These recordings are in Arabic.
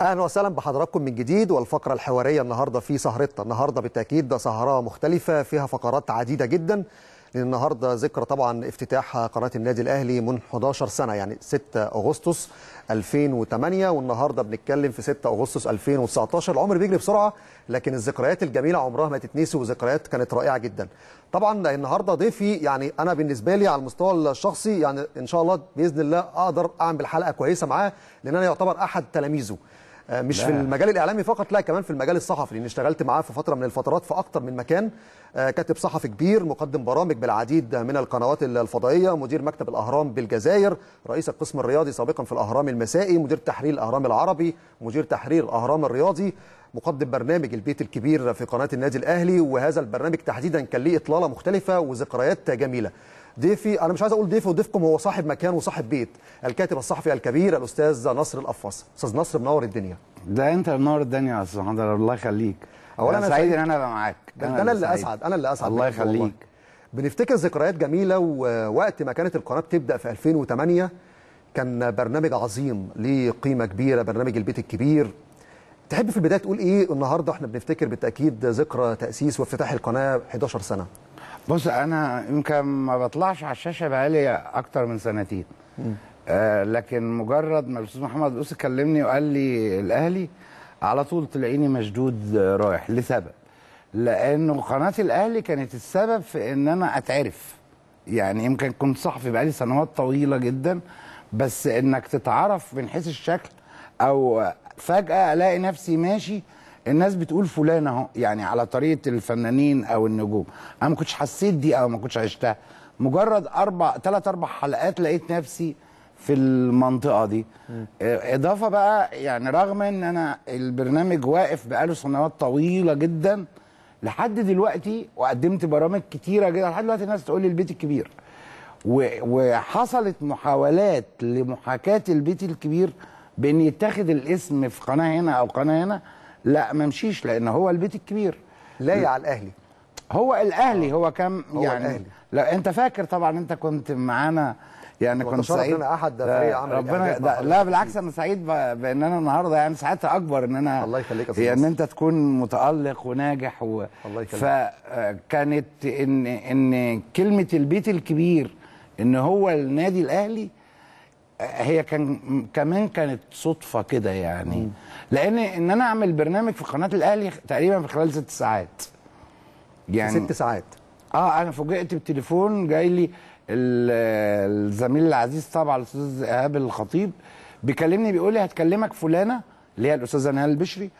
اهلا وسهلا بحضراتكم من جديد والفقره الحواريه النهارده في سهرتنا النهارده بالتاكيد ده سهره مختلفه فيها فقرات عديده جدا لان النهارده ذكرى طبعا افتتاح قناه النادي الاهلي من 11 سنه يعني 6 اغسطس 2008 والنهارده بنتكلم في 6 اغسطس 2019 العمر بيجري بسرعه لكن الذكريات الجميله عمرها ما تتنسي وذكريات كانت رائعه جدا طبعا النهارده ضيفي يعني انا بالنسبه لي على المستوى الشخصي يعني ان شاء الله باذن الله اقدر اعمل حلقه كويسه معاه لان انا يعتبر احد تلاميذه آه، مش لا. في المجال الاعلامي فقط لا كمان في المجال الصحفي لان اشتغلت معاه في فتره من الفترات في اكتر من مكان آه، كاتب صحفي كبير مقدم برامج بالعديد من القنوات الفضائيه مدير مكتب الاهرام بالجزائر رئيس القسم الرياضي سابقا في الاهرام المسائي مدير تحرير الاهرام العربي مدير تحرير الاهرام الرياضي مقدم برنامج البيت الكبير في قناه النادي الاهلي وهذا البرنامج تحديدا كان ليه اطلاله مختلفه وذكريات جميله ضيفي انا مش عايز اقول ضيفي وضيفكم هو صاحب مكان وصاحب بيت الكاتب الصحفي الكبير الاستاذ نصر القفاص استاذ نصر منور الدنيا ده انت منور الدنيا يا استاذ محمد الله يخليك اولا انا سعيد ان انا ابقى معاك ده انا, أنا اللي اسعد انا اللي اسعد الله يخليك بنفتكر ذكريات جميله ووقت ما كانت القناه بتبدا في 2008 كان برنامج عظيم ليه قيمه كبيره برنامج البيت الكبير تحب في البدايه تقول ايه النهارده احنا بنفتكر بالتاكيد ذكرى تاسيس وافتتاح القناه 11 سنه بص انا يمكن ما بطلعش على الشاشه بقالي اكتر من سنتين آه لكن مجرد ما الاستاذ محمد قوس كلمني وقال لي الاهلي على طول تلاقيني مشدود آه، رايح لسبب لانه قناه الاهلي كانت السبب في ان انا اتعرف يعني يمكن كنت صحفي بقالي سنوات طويله جدا بس انك تتعرف من حيث الشكل او فجاه الاقي نفسي ماشي الناس بتقول فلان اهو يعني على طريقه الفنانين او النجوم انا ما كنتش حسيت دي او ما كنتش عشتها مجرد اربع ثلاث اربع حلقات لقيت نفسي في المنطقه دي م. آه، اضافه بقى يعني رغم ان انا البرنامج واقف بقاله سنوات طويله جدا لحد دلوقتي وقدمت برامج كتيره جدا لحد دلوقتي الناس تقول لي البيت الكبير وحصلت محاولات لمحاكاه البيت الكبير بان يتاخد الاسم في قناه هنا او قناه هنا لا ما مشيش لان هو البيت الكبير لايق على الاهلي هو الاهلي هو كم هو يعني الأهلي. لا انت فاكر طبعا انت كنت معانا يعني كنت سعيد انا احد ده ربنا ده لا بالعكس انا سعيد بان انا النهارده يعني ساعتها اكبر ان انا الله يخليك يا يعني ان انت تكون متالق وناجح و الله يخليك فكانت ان ان كلمه البيت الكبير ان هو النادي الاهلي هي كان كمان كانت صدفه كده يعني م. لان ان انا اعمل برنامج في قناه الاهلي تقريبا في خلال ست ساعات يعني ست ساعات اه انا فوجئت بالتليفون جاي لي الزميل العزيز طبعا الاستاذ ايهاب الخطيب بيكلمني بيقول لي هتكلمك فلانه اللي هي الاستاذه نهال البشري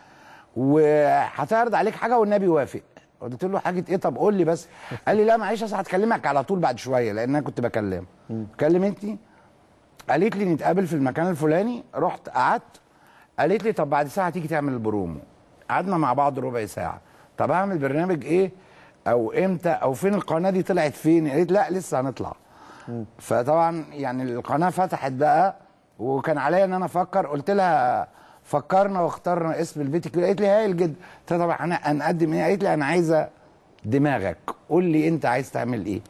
وهتعرض عليك حاجه والنبي وافق قلت له حاجه ايه طب قول لي بس قال لي لا معلش اصل هتكلمك على طول بعد شويه لان انا كنت بكلمه كلمتني قالت لي نتقابل في المكان الفلاني رحت قعدت قالت لي طب بعد ساعه تيجي تعمل البرومو قعدنا مع بعض ربع ساعه طب اعمل برنامج ايه او امتى او فين القناه دي طلعت فين قالت لا لسه هنطلع فطبعا يعني القناه فتحت بقى وكان عليا ان انا افكر قلت لها فكرنا واخترنا اسم البيت قالت لي هايل جدا قلت طبعا انا هنقدم ايه قالت لي انا عايزه دماغك قول لي انت عايز تعمل ايه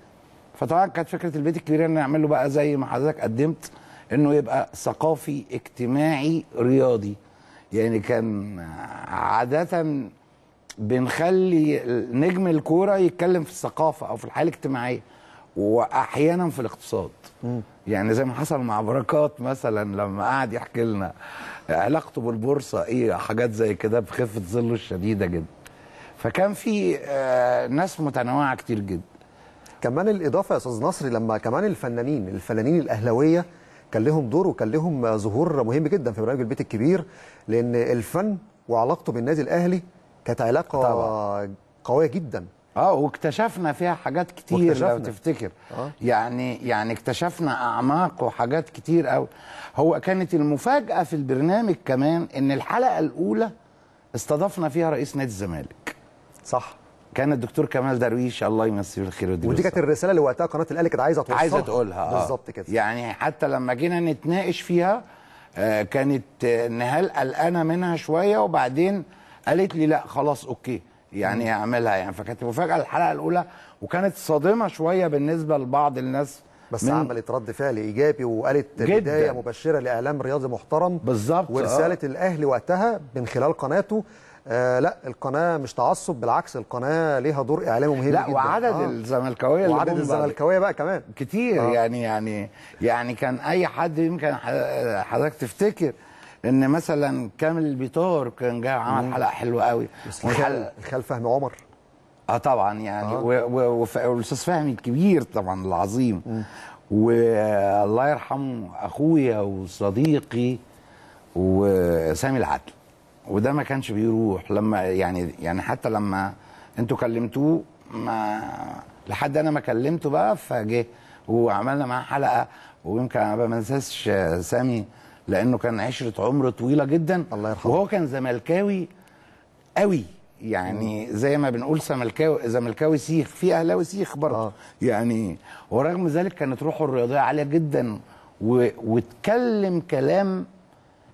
فطبعا كانت فكره البيت الكبير ان نعمله بقى زي ما حضرتك قدمت انه يبقى ثقافي اجتماعي رياضي يعني كان عاده بنخلي نجم الكوره يتكلم في الثقافه او في الحياه الاجتماعيه واحيانا في الاقتصاد م. يعني زي ما حصل مع بركات مثلا لما قعد يحكي لنا علاقته بالبورصه ايه حاجات زي كده بخفه ظله الشديده جدا فكان في آه، ناس متنوعه كتير جدا كمان الاضافه يا استاذ نصري لما كمان الفنانين الفنانين الاهلاويه كان لهم دور وكان لهم ظهور مهم جدا في برنامج البيت الكبير لان الفن وعلاقته بالنادي الاهلي كانت علاقه طبعا. قويه جدا اه واكتشفنا فيها حاجات كتير لو تفتكر آه. يعني يعني اكتشفنا اعماق وحاجات كتير قوي هو كانت المفاجاه في البرنامج كمان ان الحلقه الاولى استضفنا فيها رئيس نادي الزمالك صح كان الدكتور كمال درويش الله يمسيه بالخير ودي, ودي كانت الرساله اللي وقتها قناه الاهلي كانت عايزه توصلها عايزه تقولها آه. بالظبط كده يعني حتى لما جينا نتناقش فيها آه، كانت آه، نهال قلقانه منها شويه وبعدين قالت لي لا خلاص اوكي يعني اعملها يعني فكانت مفاجاه الحلقه الاولى وكانت صادمه شويه بالنسبه لبعض الناس بس عملت رد فعل ايجابي وقالت جداً. بدايه مبشره لاعلام رياضي محترم بالظبط ورساله آه. الاهلي وقتها من خلال قناته آه لا القناه مش تعصب بالعكس القناه ليها دور اعلامي مهم لا جدا وعدد آه. الزملكاويه وعدد الزملكاويه بقى كمان كتير آه. يعني يعني يعني كان اي حد يمكن حضرتك تفتكر ان مثلا كامل البيطار كان جاي عمل حلقه حلوه قوي خال فهمي عمر اه طبعا يعني آه. والاستاذ فهمي الكبير طبعا العظيم والله يرحمه اخويا وصديقي وسامي العدل وده ما كانش بيروح لما يعني يعني حتى لما انتوا كلمتوه ما لحد انا ما كلمته بقى فجه وعملنا معاه حلقه ويمكن انا ما انساش سامي لانه كان عشره عمر طويله جدا الله يرحمه وهو كان زملكاوي قوي يعني زي ما بنقول زملكاوي زملكاوي سيخ في اهلاوي سيخ برضه آه. يعني ورغم ذلك كانت روحه الرياضيه عاليه جدا واتكلم كلام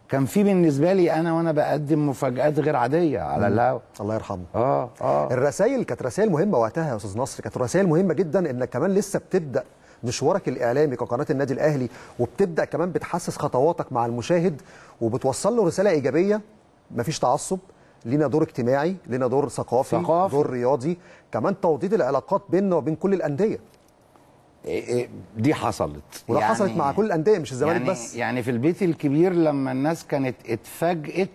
كان في بالنسبه لي انا وانا بقدم مفاجات غير عاديه على الهوا الله يرحمه اه اه الرسائل كانت رسائل مهمه وقتها يا استاذ نصر كانت رسائل مهمه جدا انك كمان لسه بتبدا مشوارك الاعلامي كقناه النادي الاهلي وبتبدا كمان بتحسس خطواتك مع المشاهد وبتوصل له رساله ايجابيه مفيش تعصب لينا دور اجتماعي لينا دور ثقافي, ثقافي. دور رياضي كمان توطيد العلاقات بيننا وبين كل الانديه إيه، إيه، دي حصلت وده يعني حصلت مع كل الانديه مش الزمالك يعني بس يعني في البيت الكبير لما الناس كانت اتفاجئت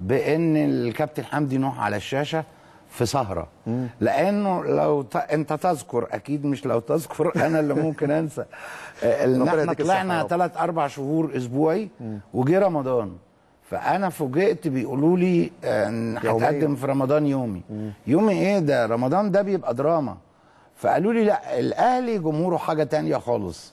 بان الكابتن حمدي نوح على الشاشه في سهره لانه لو ت... انت تذكر اكيد مش لو تذكر انا اللي ممكن انسى آه، ان احنا طلعنا ثلاث اربع شهور اسبوعي وجه رمضان فانا فوجئت بيقولوا لي آه، هتقدم في رمضان يومي يومي ايه ده رمضان ده بيبقى دراما فقالوا لي لا الاهلي جمهوره حاجه تانية خالص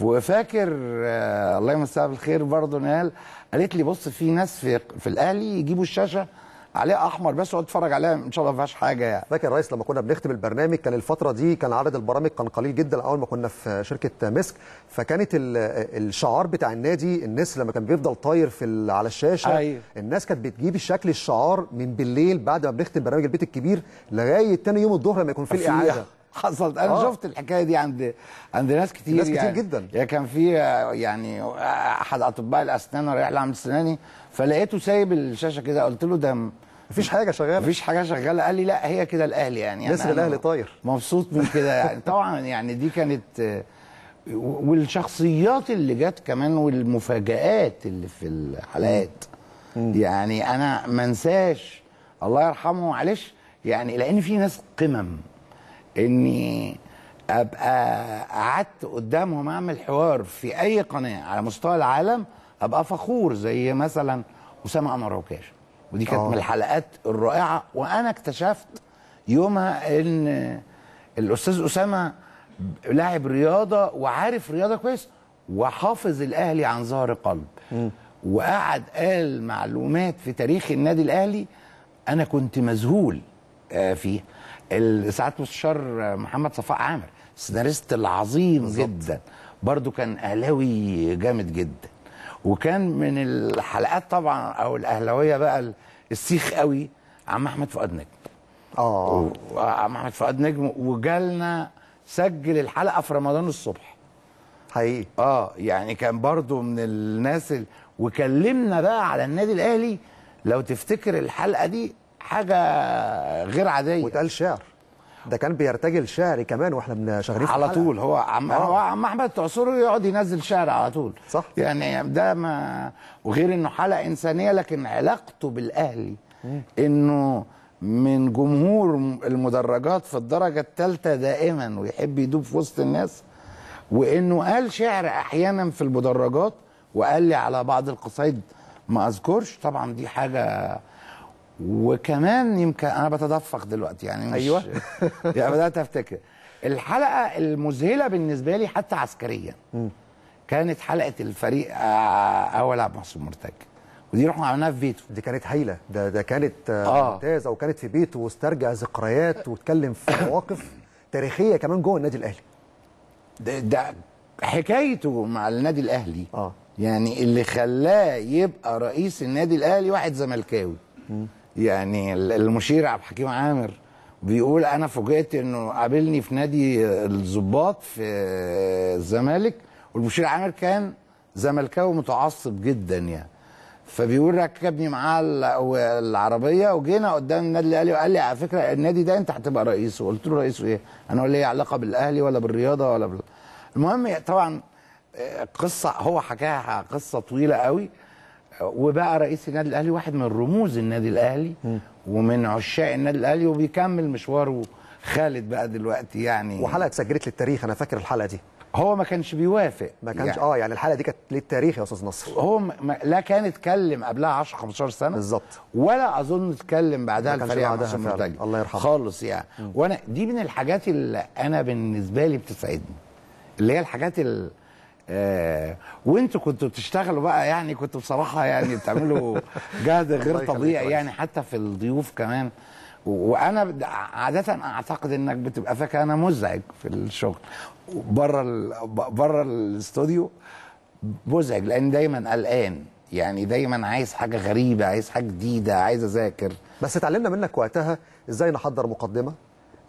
وفاكر آه، الله يمسها بالخير برضه نهال قالت لي بص في ناس في في الاهلي يجيبوا الشاشه عليها احمر بس اقعد اتفرج عليها ان شاء الله ما فيهاش حاجه يعني فاكر يا ريس لما كنا بنختم البرنامج كان الفتره دي كان عدد البرامج كان قليل جدا اول ما كنا في شركه مسك فكانت الشعار بتاع النادي الناس لما كان بيفضل طاير في على الشاشه أيوه. الناس كانت بتجيب شكل الشعار من بالليل بعد ما بنختم برنامج البيت الكبير لغايه تاني يوم الظهر لما يكون في الاعاده حصلت انا آه. شفت الحكايه دي عند عند ناس كتير ناس كتير يعني جدا يعني كان في آه، يعني آه، احد اطباء الاسنان رايح لعمل سناني فلقيته سايب الشاشه كده قلت له ده مفيش حاجه شغاله مفيش حاجه شغاله قال لي لا هي كده الاهلي يعني نسر الاهلي طاير مبسوط من كده يعني طبعا يعني دي كانت والشخصيات اللي جت كمان والمفاجآت اللي في الحلقات يعني انا ما انساش الله يرحمه معلش يعني لان في ناس قمم اني ابقى قعدت قدامهم اعمل حوار في اي قناه على مستوى العالم ابقى فخور زي مثلا اسامه عمر عكاش ودي كانت من آه. الحلقات الرائعه وانا اكتشفت يومها ان الاستاذ اسامه لاعب رياضه وعارف رياضه كويس وحافظ الاهلي عن ظهر قلب وقعد قال معلومات في تاريخ النادي الاهلي انا كنت مذهول آه، فيها سعاده المستشار محمد صفاء عامر السيناريست العظيم بالزبط. جدا برضو كان اهلاوي جامد جدا وكان من الحلقات طبعا او الاهلاويه بقى السيخ قوي عم احمد فؤاد نجم اه عم احمد فؤاد نجم وجالنا سجل الحلقه في رمضان الصبح حقيقي اه يعني كان برضو من الناس ال... وكلمنا بقى على النادي الاهلي لو تفتكر الحلقه دي حاجه غير عاديه واتقال شعر ده كان بيرتجل شعري كمان واحنا شغالين على طول هو عم آه. هو عم احمد تعصره يقعد ينزل شعر على طول صح يعني ده ما وغير انه حلقه انسانيه لكن علاقته بالاهلي انه من جمهور المدرجات في الدرجه الثالثه دائما ويحب يدوب في وسط الناس وانه قال شعر احيانا في المدرجات وقال لي على بعض القصايد ما اذكرش طبعا دي حاجه وكمان يمكن انا بتدفق دلوقتي يعني مش ايوه يعني بدات افتكر الحلقه المذهله بالنسبه لي حتى عسكريا كانت حلقه الفريق آه، آه، اول عبد المحسن مرتجى ودي رحنا عملناها في بيته دي كانت هايله ده ده كانت آه. آه. ممتازه وكانت في بيته واسترجع ذكريات واتكلم في مواقف تاريخيه كمان جوه النادي الاهلي ده, ده حكايته مع النادي الاهلي اه يعني اللي خلاه يبقى رئيس النادي الاهلي واحد زملكاوي يعني المشير عبد الحكيم عامر بيقول انا فوجئت انه قابلني في نادي الظباط في الزمالك والمشير عامر كان زملكاوي متعصب جدا يعني فبيقول ركبني معاه العربيه وجينا قدام النادي الاهلي وقال لي على فكره النادي ده انت هتبقى رئيسه قلت له رئيسه ايه؟ انا ولا ليه علاقه بالاهلي ولا بالرياضه ولا بال... المهم طبعا آه، قصه هو حكاها قصه طويله قوي وبقى رئيس النادي الاهلي واحد من رموز النادي الاهلي ومن عشاق النادي الاهلي وبيكمل مشواره خالد بقى دلوقتي يعني وحلقه اتسجلت للتاريخ انا فاكر الحلقه دي هو ما كانش بيوافق ما كانش يعني اه يعني الحلقه دي كانت للتاريخ يا استاذ نصر هو ما لا كان اتكلم قبلها 10 15 سنه بالظبط ولا اظن اتكلم بعدها الفريق عشان الله يرحمه خالص يعني مم. وانا دي من الحاجات اللي انا بالنسبه لي بتسعدني اللي هي الحاجات اللي آه وانتوا كنتوا بتشتغلوا بقى يعني كنتوا بصراحه يعني بتعملوا جهد غير طبيعي يعني حتى في الضيوف كمان وانا عاده اعتقد انك بتبقى فاكر انا مزعج في الشغل بره ال... بره الاستوديو مزعج لان دايما قلقان يعني دايما عايز حاجه غريبه عايز حاجه جديده عايز اذاكر بس اتعلمنا منك وقتها ازاي نحضر مقدمه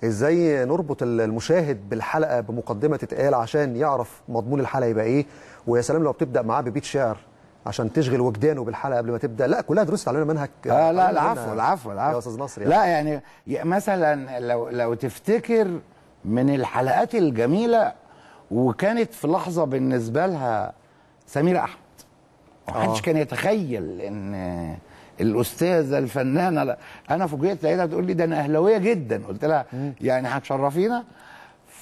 ازاي نربط المشاهد بالحلقه بمقدمه تتقال عشان يعرف مضمون الحلقه يبقى ايه ويا سلام لو بتبدا معاه ببيت شعر عشان تشغل وجدانه بالحلقه قبل ما تبدا لا كلها دروس تعلمنا منهج اه لا العفو العفو العفو يا استاذ نصر يعني. لا يعني مثلا لو لو تفتكر من الحلقات الجميله وكانت في لحظه بالنسبه لها سمير احمد محدش آه. كان يتخيل ان الاستاذه الفنانه انا فوجئت لقيتها تقول لي ده انا اهلاويه جدا قلت لها يعني هتشرفينا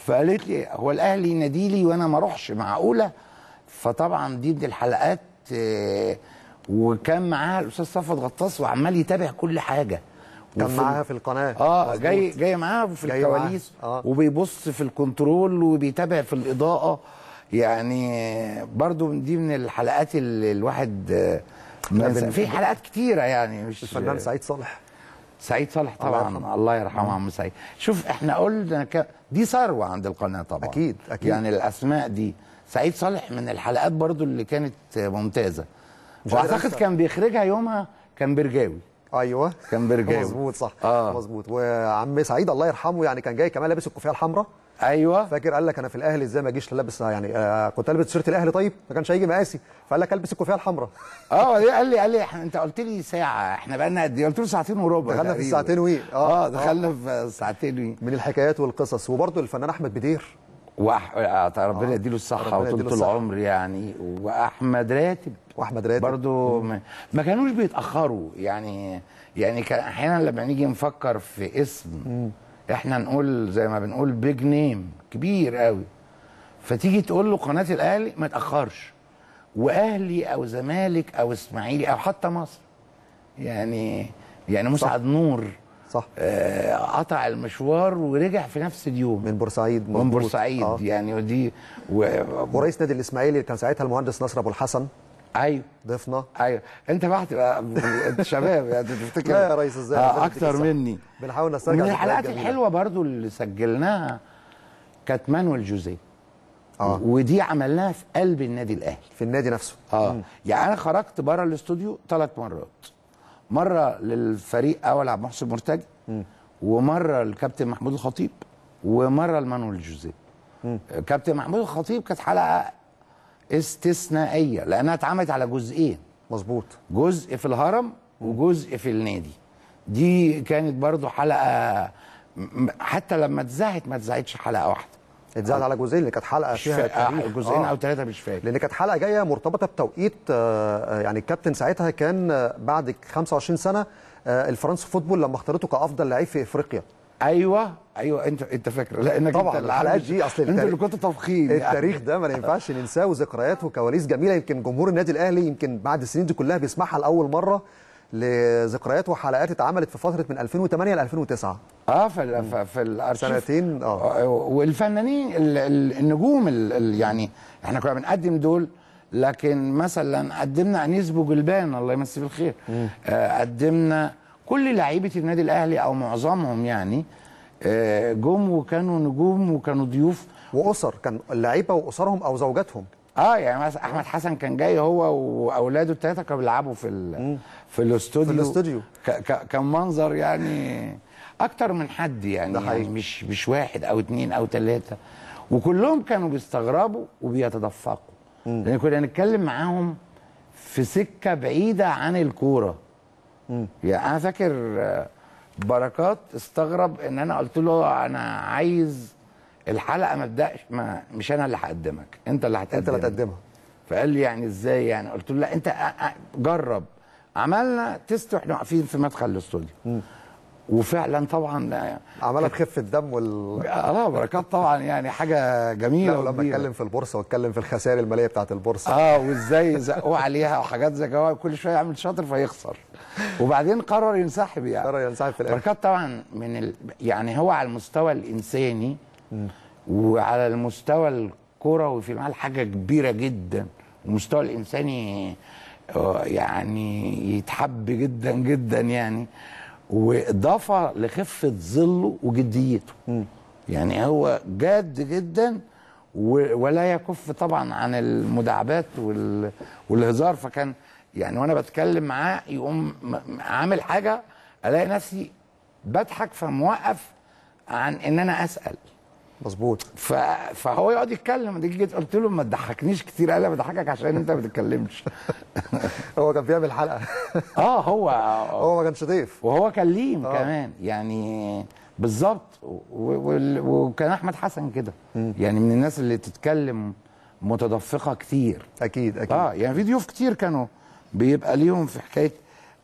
فقالت لي هو الاهلي ينادي لي وانا ما اروحش معقوله فطبعا دي من الحلقات آه، وكان معاها الاستاذ صفوت غطاس وعمال يتابع كل حاجه كان معاها في القناه اه مزبوط. جاي جاي معاها في جاي الكواليس آه. وبيبص في الكنترول وبيتابع في الاضاءه يعني برضو دي من الحلقات اللي الواحد آه، في حلقات كتيره يعني مش الفنان سعيد صالح سعيد صالح طبعا الله يرحمه, الله يرحمه آه. عم سعيد شوف احنا قلنا ك... دي ثروه عند القناه طبعا اكيد اكيد يعني الاسماء دي سعيد صالح من الحلقات برضو اللي كانت ممتازه واعتقد كان بيخرجها يومها كان برجاوي ايوه كان برجاوي مظبوط صح آه. مظبوط وعم سعيد الله يرحمه يعني كان جاي كمان لابس الكوفيه الحمراء ايوه فاكر قال لك انا في الاهلي ازاي ما اجيش لابس يعني آه كنت البس تيشيرت الاهلي طيب ما كانش هيجي مقاسي فقال لك البس الكوفيه الحمراء اه قال لي قال لي انت قلت لي ساعه احنا بقى لنا قد ايه قلت له ساعتين وربع دخلنا في ساعتين وي آه،, اه, آه دخلنا في ساعتين وي من الحكايات والقصص وبرده الفنان احمد بدير وأح... آه، طيب، ربنا آه. يديله الصحه وطول العمر يعني واحمد راتب واحمد راتب برضه ما... ما كانوش بيتاخروا يعني يعني كان احيانا لما نيجي نفكر في اسم مم. احنا نقول زي ما بنقول بيج نيم كبير قوي فتيجي تقول له قناه الاهلي ما تاخرش واهلي او زمالك او اسماعيلي او حتى مصر يعني يعني مسعد نور صح آه قطع المشوار ورجع في نفس اليوم من بورسعيد من بورسعيد آه. يعني ودي و... ورئيس نادي الاسماعيلي كان ساعتها المهندس نصر ابو الحسن ايوه ضيفنا ايوه انت بقى آه، انت شباب يعني تفتكر لا يا ريس ازاي آه اكتر مني بنحاول نسترجع من الحلقات الحلوه برضو اللي سجلناها كانت مانويل جوزيه آه. ودي عملناها في قلب النادي الاهلي في النادي نفسه اه مم. يعني انا خرجت بره الاستوديو ثلاث مرات مره للفريق اول عبد المحسن مرتجي ومره الكابتن محمود الخطيب ومره لمانويل جوزيه كابتن محمود الخطيب كانت حلقه استثنائيه لانها اتعملت على جزئين مظبوط جزء في الهرم وجزء في النادي دي كانت برضو حلقه حتى لما اتذاعت ما اتذاعتش حلقه واحده اتذاعت على جزئين اللي كانت حلقه فيها آه، جزئين آه. او ثلاثه مش فاكر لان كانت حلقه جايه مرتبطه بتوقيت آه، آه، يعني الكابتن ساعتها كان بعد 25 سنه الفرنسي فوتبول لما اختارته كافضل لعيب في افريقيا ايوه ايوه انت انت فاكر لانك طبعا الحلقات دي اصل انت اللي كنت تفخيم يعني. التاريخ ده ما ينفعش ننساه وذكريات وكواليس جميله يمكن جمهور النادي الاهلي يمكن بعد السنين دي كلها بيسمعها لاول مره لذكريات وحلقات اتعملت في فتره من 2008 ل 2009 اه في في الارشيف سنتين اه, آه، والفنانين النجوم يعني احنا كنا بنقدم دول لكن مثلا قدمنا انيس بوجلبان الله يمسيه بالخير آه قدمنا كل لعيبه النادي الاهلي او معظمهم يعني آه، جم وكانوا نجوم وكانوا ضيوف واسر كان اللعيبه واسرهم او زوجاتهم اه يعني مثلا احمد حسن كان جاي هو واولاده الثلاثه كانوا بيلعبوا في ال في الاستوديو في الاستوديو كان منظر يعني اكتر من حد يعني, ده يعني مش مش واحد او اتنين او ثلاثه وكلهم كانوا بيستغربوا وبيتدفقوا لان كنا نتكلم معاهم في سكه بعيده عن الكوره يعني انا فاكر آه، بركات استغرب ان انا قلت له انا عايز الحلقه ما تبدأش ما مش انا اللي هقدمك انت اللي هتقدمها انت اللي هتقدمها فقال لي يعني ازاي يعني قلت له لا انت آه، آه، جرب عملنا تيست واحنا واقفين في مدخل الاستوديو وفعلا طبعا عملت خفه دم وال اه بركات طبعا يعني حاجه جميله لما اتكلم في البورصه واتكلم في الخسائر الماليه بتاعت البورصه اه وازاي زقوه عليها وحاجات زي كده كل شويه يعمل شاطر فيخسر وبعدين قرر ينسحب يعني قرر ينسحب في الاخر بركات طبعا من ال... يعني هو على المستوى الانساني م. وعلى المستوى الكروي في معاه حاجه كبيره جدا المستوى الانساني آه، يعني يتحب جدا جدا يعني واضافه لخفه ظله وجديته يعني هو جاد جدا ولا يكف طبعا عن المداعبات والهزار فكان يعني وانا بتكلم معاه يقوم عامل حاجه الاقي نفسي بضحك فموقف عن ان انا اسال مظبوط ف... فهو يقعد يتكلم جيت قلت له ما تضحكنيش كتير قال لي بضحكك عشان انت ما بتتكلمش هو كان بيعمل حلقه اه هو هو ما كانش ضيف وهو كليم آه. كمان يعني بالظبط وكان احمد حسن كده يعني من الناس اللي تتكلم متدفقه كتير اكيد اكيد اه يعني في ضيوف كتير كانوا بيبقى ليهم في حكايه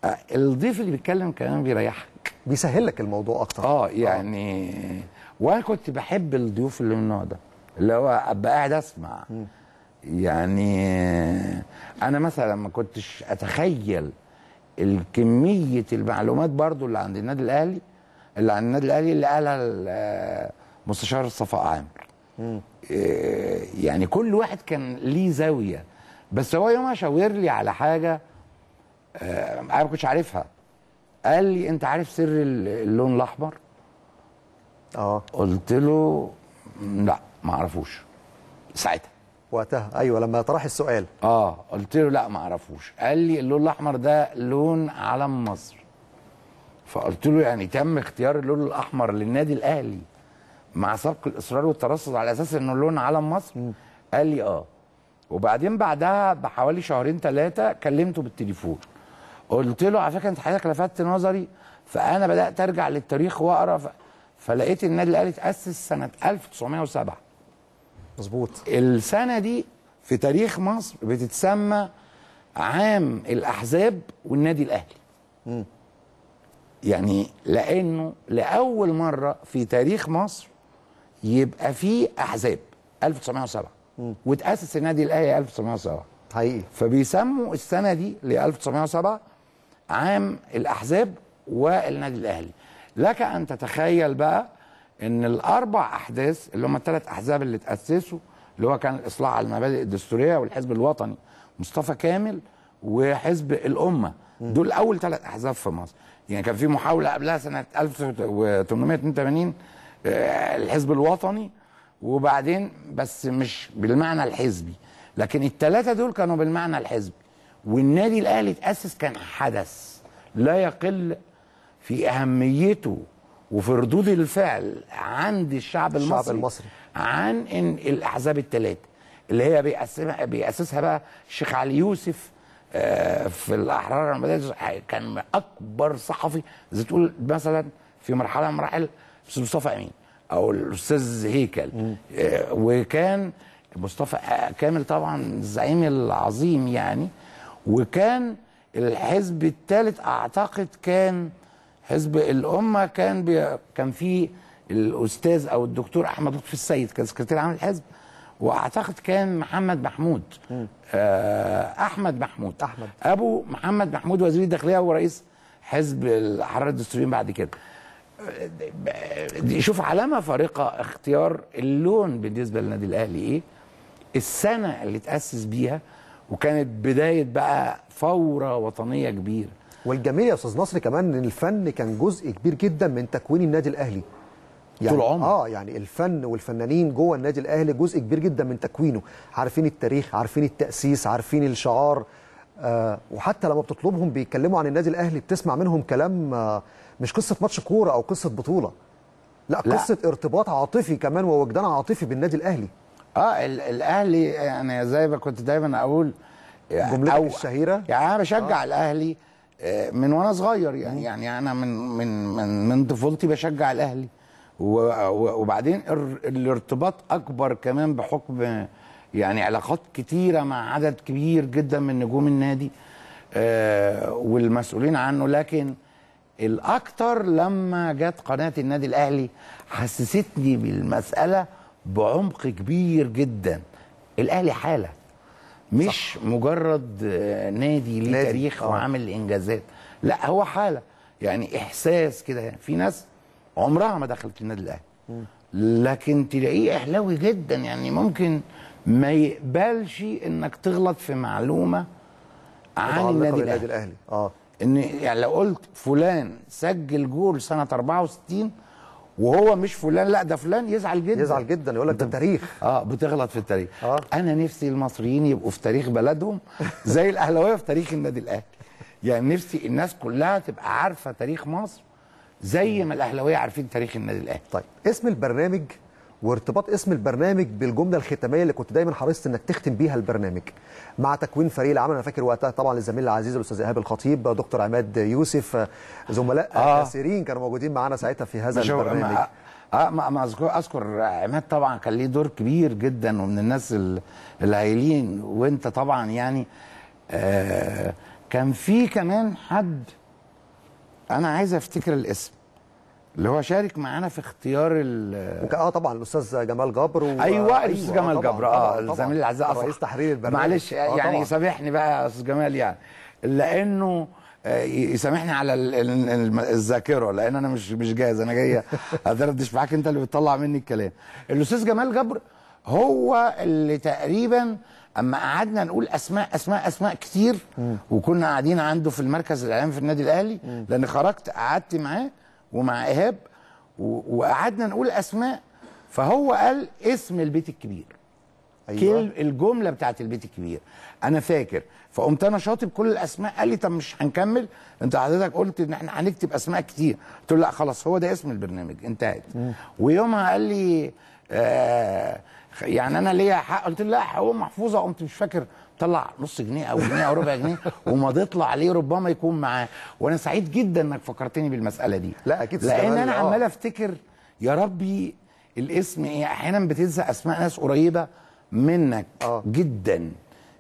آه، الضيف اللي بيتكلم كمان بيريحك بيسهل لك الموضوع اكتر اه, اه. يعني آه. وانا كنت بحب الضيوف اللي من النوع ده اللي هو ابقى قاعد اسمع يعني انا مثلا ما كنتش اتخيل الكميه المعلومات برضو اللي عند النادي الاهلي اللي عند النادي الاهلي اللي قالها آه، مستشار صفاء عامر آه، يعني كل واحد كان ليه زاويه بس هو يومها شاور لي على حاجه آه، انا ما كنتش عارفها قال لي انت عارف سر اللون الاحمر اه قلت له لا ما اعرفوش ساعتها وقتها ايوه لما طرح السؤال اه قلت له لا ما اعرفوش قال لي اللون الاحمر ده لون علم مصر فقلت له يعني تم اختيار اللون الاحمر للنادي الاهلي مع سبق الاصرار والترصد على اساس انه لون علم مصر م. قال لي اه وبعدين بعدها بحوالي شهرين ثلاثه كلمته بالتليفون قلت له على فكره انت حضرتك لفتت نظري فانا بدات ارجع للتاريخ واقرا فلقيت النادي الاهلي اتاسس سنه 1907 مظبوط السنه دي في تاريخ مصر بتتسمى عام الاحزاب والنادي الاهلي م. يعني لانه لاول مره في تاريخ مصر يبقى في احزاب 1907 وتاسس النادي الاهلي 1907 حقيقي فبيسموا السنه دي ل 1907 عام الاحزاب والنادي الاهلي لك ان تتخيل بقى ان الاربع احداث اللي هم الثلاث احزاب اللي تاسسوا اللي هو كان الاصلاح على المبادئ الدستوريه والحزب الوطني مصطفى كامل وحزب الامه دول اول ثلاث احزاب في مصر يعني كان في محاوله قبلها سنه 1882 الحزب الوطني وبعدين بس مش بالمعنى الحزبي لكن الثلاثه دول كانوا بالمعنى الحزبي والنادي الاهلي اتاسس كان حدث لا يقل في اهميته وفي ردود الفعل عند الشعب المصري الشعب المصري عن إن الاحزاب الثلاثه اللي هي بيأسسها بيأسسها بقى الشيخ علي يوسف آه، في الاحرار المدارس كان اكبر صحفي زي تقول مثلا في مرحله من مراحل مصطفى امين او الاستاذ هيكل آه، وكان مصطفى آه، كامل طبعا الزعيم العظيم يعني وكان الحزب الثالث اعتقد كان حزب الامه كان بي... كان في الاستاذ او الدكتور احمد لطفي السيد كان سكرتير عام الحزب واعتقد كان محمد محمود آه احمد محمود احمد ابو محمد محمود وزير الداخليه ورئيس حزب الاحرار الدستوريين بعد كده آه، شوف علامه فارقه اختيار اللون بالنسبه للنادي الاهلي ايه السنه اللي تاسس بيها وكانت بدايه بقى فوره وطنيه كبيره والجميل يا استاذ نصر كمان ان الفن كان جزء كبير جدا من تكوين النادي الاهلي يعني طول عمر اه يعني الفن والفنانين جوه النادي الاهلي جزء كبير جدا من تكوينه عارفين التاريخ عارفين التاسيس عارفين الشعار آه وحتى لما بتطلبهم بيتكلموا عن النادي الاهلي بتسمع منهم كلام آه مش قصه ماتش كوره او قصه بطوله لا, لا قصه ارتباط عاطفي كمان ووجدان عاطفي بالنادي الاهلي اه الاهلي يعني زي ما كنت دايما اقول جملتك الشهيره يعني انا بشجع آه. الاهلي آه، من وانا صغير يعني يعني انا من من من من طفولتي بشجع الاهلي وبعدين الارتباط اكبر كمان بحكم يعني علاقات كتيره مع عدد كبير جدا من نجوم النادي آه، والمسؤولين عنه لكن الاكثر لما جت قناه النادي الاهلي حسستني بالمساله بعمق كبير جدا الاهلي حاله مش صح. مجرد آه، نادي ليه تاريخ وعامل آه. انجازات لا هو حاله يعني احساس كده يعني في ناس عمرها ما دخلت النادي الاهلي لكن تلاقيه اهلاوي جدا يعني ممكن ما يقبلش انك تغلط في معلومه عن النادي الاهلي, الأهلي. اه ان يعني لو قلت فلان سجل جول سنه 64 وهو مش فلان لا ده فلان يزعل جدا يزعل جدا يقول لك ده تاريخ اه بتغلط في التاريخ آه. انا نفسي المصريين يبقوا في تاريخ بلدهم زي الاهلاويه في تاريخ النادي الاهلي يعني نفسي الناس كلها تبقى عارفه تاريخ مصر زي ما الاهلاويه عارفين تاريخ النادي الاهلي طيب اسم البرنامج وارتباط اسم البرنامج بالجمله الختاميه اللي كنت دايما حريص انك تختم بيها البرنامج مع تكوين فريق العمل انا فاكر وقتها طبعا الزميل العزيز الاستاذ ايهاب الخطيب دكتور عماد يوسف زملاء آه. كثيرين كانوا موجودين معانا ساعتها في هذا البرنامج اه ما اذكر اذكر عماد طبعا كان ليه دور كبير جدا ومن الناس الهايلين وانت طبعا يعني آه كان في كمان حد انا عايز افتكر الاسم اللي هو شارك معانا في اختيار ال اه طبعا الاستاذ جمال جبر و... ايوه الاستاذ أيوة جمال آه، جبر اه الزميل العزيز رئيس تحرير البرنامج معلش آه يعني سامحني بقى يا استاذ جمال يعني لانه آه، يسامحني على الذاكره لان انا مش مش جاهز انا جاي ادردش معاك انت اللي بتطلع مني الكلام الاستاذ جمال جبر هو اللي تقريبا اما قعدنا نقول اسماء اسماء اسماء كتير وكنا قاعدين عنده في المركز الاعلامي في النادي الاهلي لان خرجت قعدت معاه ومع ايهاب وقعدنا نقول اسماء فهو قال اسم البيت الكبير أيوة. الجمله بتاعت البيت الكبير انا فاكر فقمت انا شاطب كل الاسماء قال لي طب مش هنكمل انت حضرتك قلت ان احنا هنكتب اسماء كتير قلت له لا خلاص هو ده اسم البرنامج انتهت ويومها قال لي آه يعني انا ليا حق قلت له لا حقوق محفوظه قمت مش فاكر طلع نص جنيه او جنيه او ربع جنيه وما تطلع عليه ربما يكون معاه وانا سعيد جدا انك فكرتني بالمساله دي لا اكيد لان انا آه. عمال افتكر يا ربي الاسم ايه احيانا بتنسى اسماء ناس قريبه منك أوه. جدا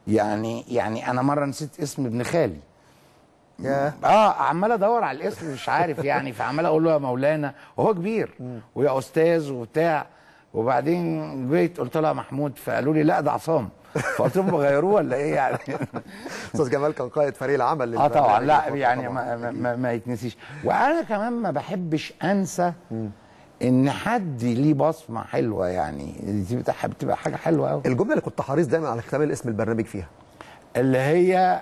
يعني يعني انا مره نسيت اسم ابن خالي يا. اه عمال ادور على الاسم مش عارف يعني فعمال اقول له يا مولانا وهو كبير ويا استاذ وبتاع وبعدين جيت قلت له محمود فقالوا لي لا ده عصام فقلت لهم غيروه ولا ايه يعني استاذ جمال كان قائد فريق العمل اه طبعا لا يعني ما, ما, ما يتنسيش وانا كمان ما بحبش انسى ان حد ليه بصمه حلوه يعني دي بتبقى حاجه حلوه قوي الجمله اللي كنت حريص دايما على كتاب اسم البرنامج فيها اللي هي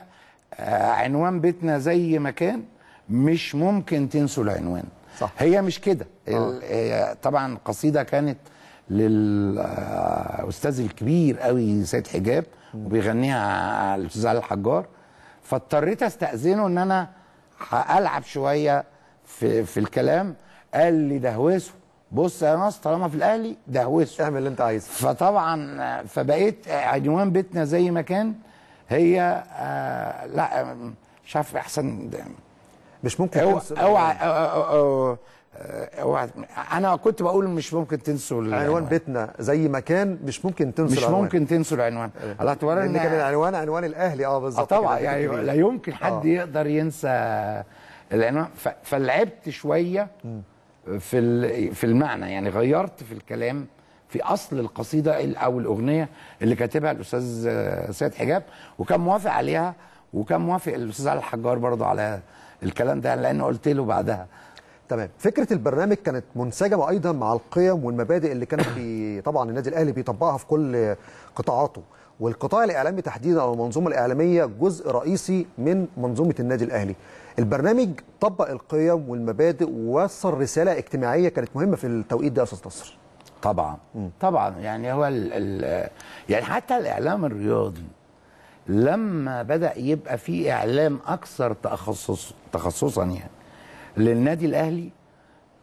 آه، عنوان بيتنا زي ما كان مش ممكن تنسوا العنوان صح. هي مش كده آه. طبعا قصيده كانت للاستاذ الكبير قوي سيد حجاب وبيغنيها الاستاذ علي الحجار فاضطريت استاذنه ان انا العب شويه في في الكلام قال لي دهوسه بص يا ناس طالما في الاهلي دهوسه اعمل اللي انت عايزه فطبعا فبقيت عنوان بيتنا زي ما كان هي آه لا مش عارف احسن مش ممكن اوعى أو أو أو آه، انا كنت بقول مش ممكن تنسوا العنوان, بيتنا زي ما كان مش ممكن تنسوا مش العنوان. ممكن تنسوا العنوان على اعتبار ان كان العنوان عنوان الاهلي اه بالظبط آه، طبعا يعني لا يمكن حد آه. يقدر ينسى العنوان فلعبت شويه في في المعنى يعني غيرت في الكلام في اصل القصيده او الاغنيه اللي كاتبها الاستاذ سيد حجاب وكان موافق عليها وكان موافق الاستاذ علي الحجار برضه على الكلام ده لان قلت له بعدها تمام فكره البرنامج كانت منسجمه ايضا مع القيم والمبادئ اللي كان بي طبعا النادي الاهلي بيطبقها في كل قطاعاته والقطاع الاعلامي تحديدا او المنظومه الاعلاميه جزء رئيسي من منظومه النادي الاهلي البرنامج طبق القيم والمبادئ ووصل رساله اجتماعيه كانت مهمه في التوقيت ده يا استاذ نصر طبعا م. طبعا يعني هو ال ال يعني حتى الاعلام الرياضي لما بدا يبقى في اعلام اكثر تخصص تخصصا يعني للنادي الاهلي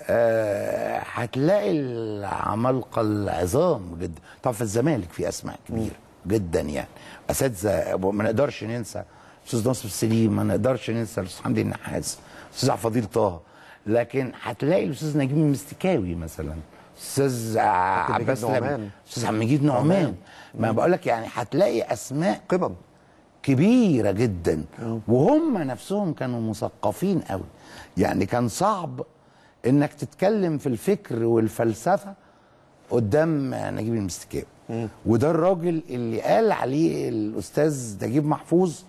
آه، هتلاقي العمالقه العظام جدا طبعا في الزمالك في اسماء كبيره جدا يعني اساتذه ما نقدرش ننسى استاذ ناصر السليم ما نقدرش ننسى الاستاذ حمدي النحاس استاذ فضيل طه لكن هتلاقي الاستاذ نجيب المستكاوي مثلا استاذ عباس استاذ عم مجيد نعمان ما بقول لك يعني هتلاقي اسماء قبم كبيرة جدا وهم نفسهم كانوا مثقفين قوي يعني كان صعب انك تتكلم في الفكر والفلسفة قدام نجيب المستكاوي وده الراجل اللي قال عليه الأستاذ نجيب محفوظ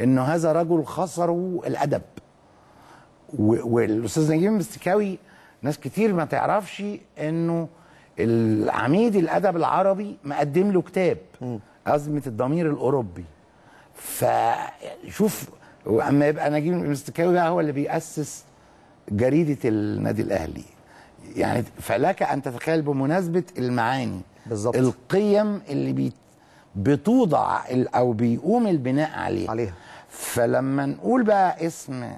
انه هذا رجل خسره الأدب والأستاذ نجيب المستكاوي ناس كتير ما تعرفش انه العميد الأدب العربي مقدم له كتاب أزمة الضمير الأوروبي فشوف واما يبقى نجيب المستكاوي بقى هو اللي بيأسس جريده النادي الاهلي يعني فلك ان تتخيل بمناسبه المعاني بالظبط القيم اللي بي بتوضع او بيقوم البناء عليها عليها فلما نقول بقى اسم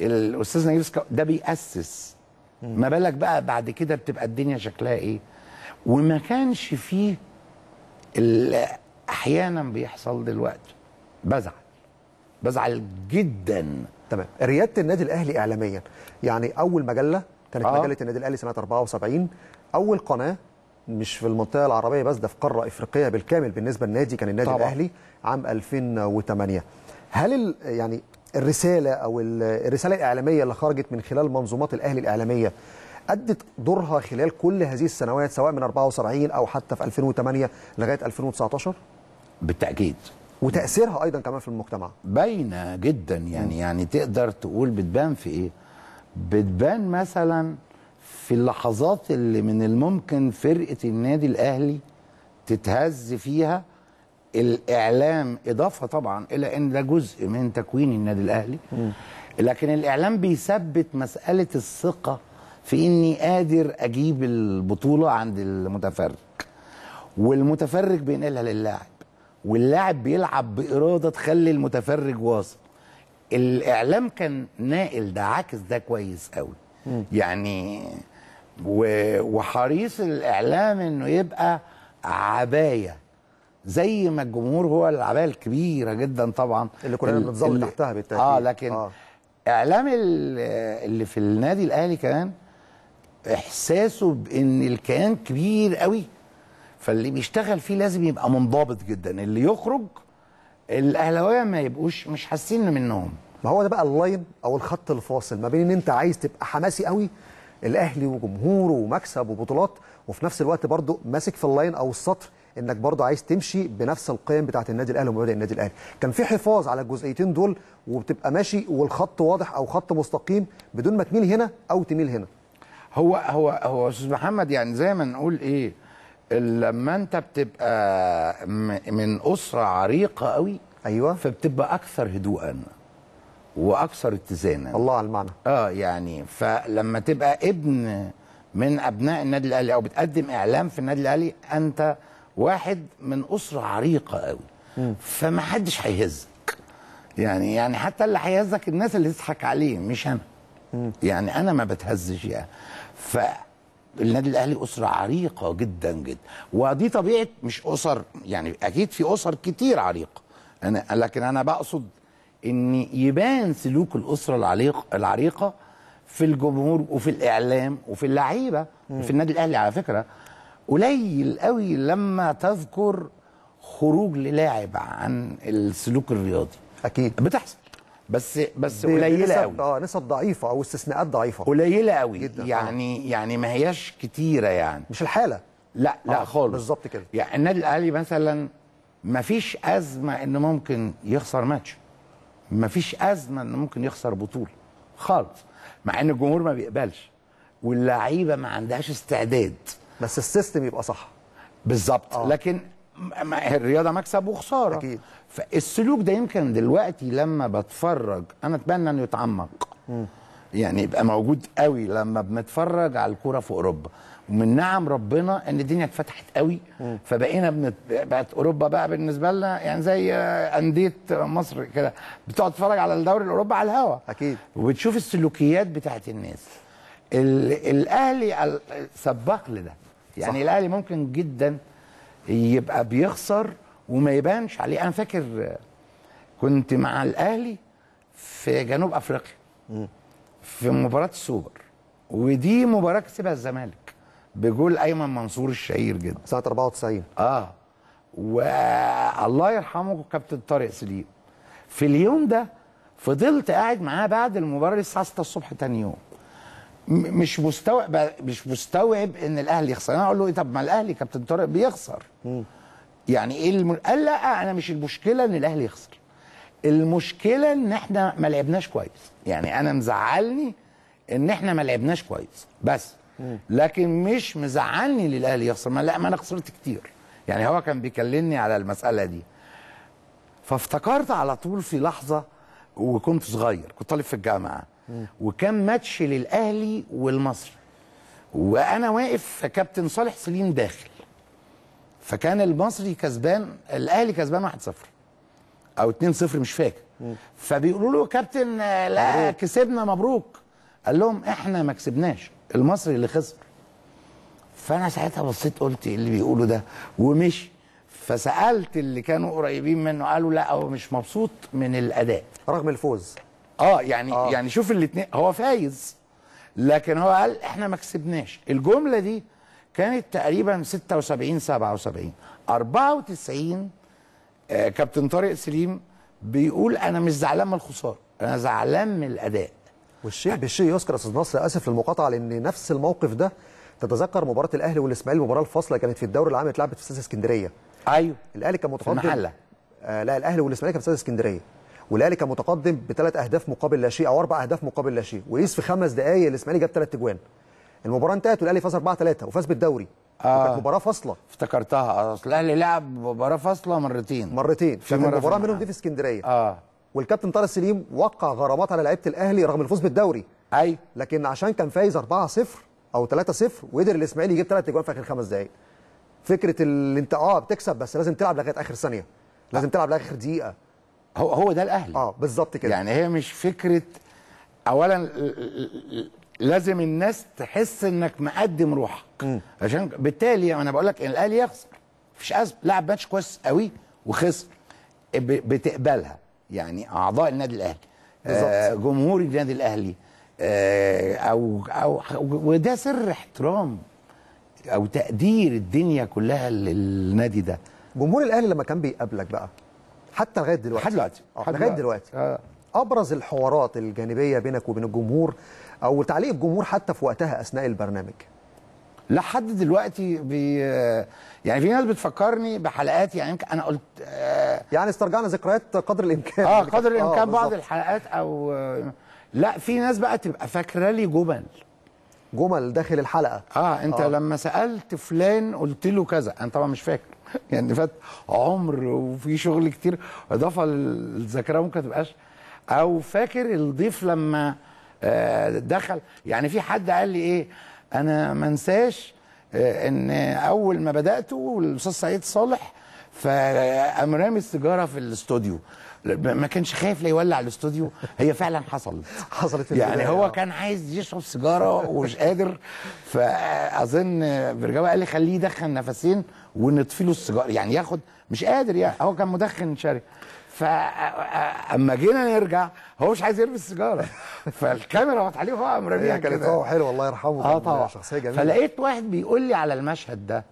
الاستاذ نجيب ده بيأسس ما بالك بقى بعد كده بتبقى الدنيا شكلها ايه وما كانش فيه اللي احيانا بيحصل دلوقتي بزعل بزعل جدا تمام رياده النادي الاهلي اعلاميا يعني اول مجله كانت آه. مجله النادي الاهلي سنه 74 اول قناه مش في المنطقه العربيه بس ده في قاره افريقيه بالكامل بالنسبه للنادي كان النادي طبعا. الاهلي عام 2008 هل يعني الرساله او الرساله الاعلاميه اللي خرجت من خلال منظومات الاهلي الاعلاميه أدت دورها خلال كل هذه السنوات سواء من 74 أو حتى في 2008 لغاية 2019؟ بالتأكيد وتاثيرها ايضا كمان في المجتمع باينه جدا يعني يعني تقدر تقول بتبان في ايه بتبان مثلا في اللحظات اللي من الممكن فرقه النادي الاهلي تتهز فيها الاعلام اضافه طبعا الى ان ده جزء من تكوين النادي الاهلي لكن الاعلام بيثبت مساله الثقه في اني قادر اجيب البطوله عند المتفرج والمتفرج بينقلها للاعب واللاعب بيلعب باراده تخلي المتفرج واثق الاعلام كان ناقل ده عاكس ده كويس قوي يعني وحريص الاعلام انه يبقى عبايه زي ما الجمهور هو العبايه الكبيره جدا طبعا اللي كلنا بنتظل تحتها بالتاكيد اه لكن آه. اعلام اللي في النادي الاهلي كمان احساسه بان الكيان كبير قوي فاللي بيشتغل فيه لازم يبقى منضبط جدا اللي يخرج الاهلاويه ما يبقوش مش حاسين منهم ما هو ده بقى اللاين او الخط الفاصل ما بين ان انت عايز تبقى حماسي قوي الاهلي وجمهوره ومكسب وبطولات وفي نفس الوقت برضه ماسك في اللاين او السطر انك برضه عايز تمشي بنفس القيم بتاعت النادي الاهلي ومبادئ النادي الاهلي كان في حفاظ على الجزئيتين دول وبتبقى ماشي والخط واضح او خط مستقيم بدون ما تميل هنا او تميل هنا هو هو هو استاذ محمد يعني زي ما نقول ايه لما انت بتبقى من اسره عريقه قوي ايوه فبتبقى اكثر هدوءا واكثر اتزانا الله على المعنى اه يعني فلما تبقى ابن من ابناء النادي الاهلي او بتقدم اعلام في النادي الاهلي انت واحد من اسره عريقه قوي فما حدش هيهزك يعني يعني حتى اللي هيهزك الناس اللي تضحك عليه مش انا يعني انا ما بتهزش يعني ف النادي الاهلي اسره عريقه جدا جدا ودي طبيعه مش اسر يعني اكيد في اسر كتير عريقه انا لكن انا بقصد ان يبان سلوك الاسره العريق العريقه في الجمهور وفي الاعلام وفي اللعيبه في النادي الاهلي على فكره قليل قوي لما تذكر خروج للاعب عن السلوك الرياضي اكيد بتحصل بس بس قليله قوي اه نسب ضعيفه او استثناءات ضعيفه قليله قوي يعني آه. يعني ما هياش كتيره يعني مش الحاله لا لا آه، خالص بالظبط كده يعني النادي الاهلي مثلا ما فيش ازمه ان ممكن يخسر ماتش ما فيش ازمه ان ممكن يخسر بطوله خالص مع ان الجمهور ما بيقبلش واللعيبه ما عندهاش استعداد بس السيستم يبقى صح بالظبط آه. لكن الرياضه مكسب وخساره اكيد فالسلوك ده يمكن دلوقتي لما بتفرج انا اتمنى انه يتعمق م. يعني يبقى موجود قوي لما بنتفرج على الكوره في اوروبا ومن نعم ربنا ان الدنيا اتفتحت قوي م. فبقينا بنت... بقت اوروبا بقى بالنسبه لنا يعني زي انديه مصر كده بتقعد تتفرج على الدوري الاوروبي على الهوا اكيد وبتشوف السلوكيات بتاعت الناس ال... الاهلي سبق لده يعني صح. الاهلي ممكن جدا يبقى بيخسر وما يبانش عليه انا فاكر كنت مع الاهلي في جنوب افريقيا في مباراه السوبر ودي مباراه كسبها الزمالك بجول ايمن منصور الشهير جدا ساعه 94 اه والله يرحمه كابتن طارق سليم في اليوم ده فضلت قاعد معاه بعد المباراه الساعه 6 الصبح تاني يوم مش مستوعب مش مستوعب ان الاهلي يخسر انا اقول له ايه طب ما الاهلي كابتن طارق بيخسر يعني ايه الم... قال لا انا مش المشكله ان الاهلي يخسر المشكله ان احنا ما لعبناش كويس يعني انا مزعلني ان احنا ما لعبناش كويس بس لكن مش مزعلني ان الاهلي يخسر ما لا ما انا خسرت كتير يعني هو كان بيكلمني على المساله دي فافتكرت على طول في لحظه وكنت صغير كنت طالب في الجامعه وكان ماتش للاهلي والمصري وانا واقف فكابتن صالح سليم داخل فكان المصري كسبان الاهلي كسبان 1-0 او 2-0 مش فاكر فبيقولوا له كابتن لا كسبنا مبروك قال لهم احنا ما كسبناش المصري اللي خسر فانا ساعتها بصيت قلت ايه اللي بيقوله ده ومشي فسالت اللي كانوا قريبين منه قالوا لا هو مش مبسوط من الاداء رغم الفوز اه يعني آه. يعني شوف الاثنين هو فايز لكن هو قال احنا ما كسبناش الجمله دي كانت تقريبا 76 77 94 آه كابتن طارق سليم بيقول انا مش زعلان من الخساره انا زعلان من الاداء والشيء بالشيء يذكر استاذ نصر اسف للمقاطعه لان نفس الموقف ده تتذكر مباراه الاهلي والاسماعيلي المباراه الفاصله كانت في الدوري العام اتلعبت في استاد اسكندريه ايوه الاهلي كان متفوق في المحله آه لا الاهلي والاسماعيلي كان في استاد اسكندريه والاهلي كان متقدم بثلاث اهداف مقابل لا شيء او اربع اهداف مقابل لا شيء وقيس في خمس دقائق الاسماعيلي جاب ثلاث اجوان المباراه انتهت والاهلي فاز 4 3 وفاز بالدوري آه وكانت مباراه فاصله افتكرتها اصل الاهلي لعب مباراه فاصله مرتين مرتين في مباراه, مباراة منهم دي في اسكندريه اه والكابتن طارق سليم وقع غرامات على لعيبه الاهلي رغم الفوز بالدوري اي لكن عشان كان فايز 4 0 او 3 0 وقدر الاسماعيلي يجيب ثلاث اجوان في اخر خمس دقائق فكره اللي انت اه بتكسب بس لازم تلعب لغايه اخر ثانيه لازم تلعب لاخر دقيقه هو هو ده الاهلي اه بالظبط كده يعني هي مش فكره اولا لازم الناس تحس انك مقدم روحك م. عشان بالتالي انا بقول لك ان الاهلي يخسر مفيش ازمه لعب ماتش كويس قوي وخسر بتقبلها يعني اعضاء النادي الاهلي آه جمهور النادي الاهلي آه او او وده سر احترام او تقدير الدنيا كلها للنادي ده جمهور الاهلي لما كان بيقابلك بقى حتى لغايه دلوقتي آه، لغايه دلوقتي لغايه دلوقتي آه. ابرز الحوارات الجانبيه بينك وبين الجمهور او تعليق الجمهور حتى في وقتها اثناء البرنامج لحد دلوقتي بي آه، يعني في ناس بتفكرني بحلقات يعني يمكن انا قلت آه يعني استرجعنا ذكريات قدر الامكان اه قدر آه، الامكان آه بعض الحلقات او لا في ناس بقى تبقى فاكره لي جمل جمل داخل الحلقه اه انت آه. لما سالت فلان قلت له كذا انا طبعا مش فاكر يعني فات عمر وفي شغل كتير اضافه للذاكره ممكن تبقاش او فاكر الضيف لما آه، دخل يعني في حد قال لي ايه انا ما انساش آه، ان اول ما بداته الاستاذ سعيد صالح فقام رامي السيجاره في الاستوديو ما كانش خايف لا يولع الاستوديو هي فعلا حصلت حصلت يعني هو آه. كان عايز يشرب سيجاره ومش قادر فاظن برجاوي قال لي خليه يدخن نفسين ونطفي له السيجاره يعني ياخد مش قادر يعني هو كان مدخن شري فاما جينا نرجع هو مش عايز يلبس سيجاره فالكاميرا وقعت عليه وهو قام رميها كانت هو حلو الله يرحمه اه طبعا شخصيه جميله فلقيت واحد بيقول لي على المشهد ده